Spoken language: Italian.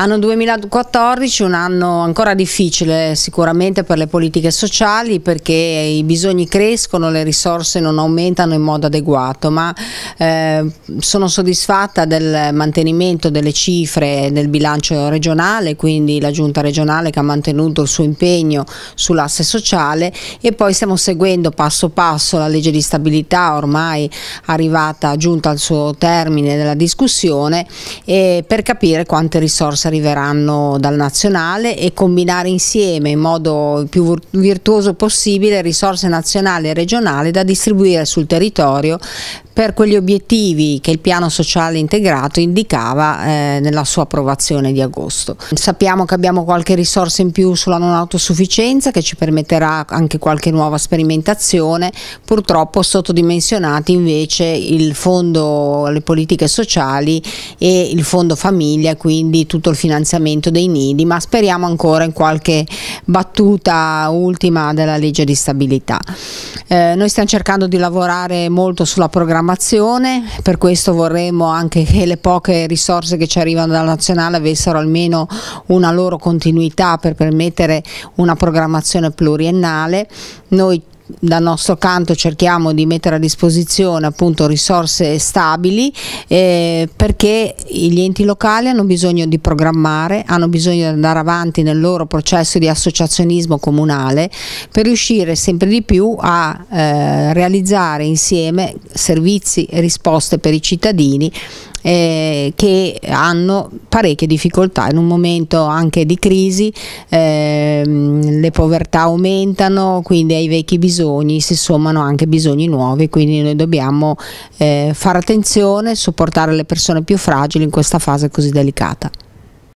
Anno 2014, un anno ancora difficile sicuramente per le politiche sociali perché i bisogni crescono, le risorse non aumentano in modo adeguato, ma eh, sono soddisfatta del mantenimento delle cifre del bilancio regionale, quindi la giunta regionale che ha mantenuto il suo impegno sull'asse sociale e poi stiamo seguendo passo passo la legge di stabilità ormai arrivata giunta al suo termine della discussione per capire quante risorse arriveranno dal nazionale e combinare insieme in modo più virtuoso possibile risorse nazionali e regionali da distribuire sul territorio per quegli obiettivi che il piano sociale integrato indicava eh, nella sua approvazione di agosto. Sappiamo che abbiamo qualche risorsa in più sulla non autosufficienza che ci permetterà anche qualche nuova sperimentazione, purtroppo sottodimensionati invece il fondo alle politiche sociali e il fondo famiglia, quindi tutto il finanziamento dei nidi, ma speriamo ancora in qualche battuta ultima della legge di stabilità. Eh, noi stiamo cercando di lavorare molto sulla programmazione, per questo vorremmo anche che le poche risorse che ci arrivano dalla nazionale avessero almeno una loro continuità per permettere una programmazione pluriennale. Noi dal nostro canto cerchiamo di mettere a disposizione appunto risorse stabili eh, perché gli enti locali hanno bisogno di programmare, hanno bisogno di andare avanti nel loro processo di associazionismo comunale per riuscire sempre di più a eh, realizzare insieme servizi e risposte per i cittadini eh, che hanno parecchie difficoltà in un momento anche di crisi, ehm, le povertà aumentano, quindi ai vecchi bisogni bisogni si sommano anche bisogni nuovi, quindi noi dobbiamo eh, fare attenzione, supportare le persone più fragili in questa fase così delicata.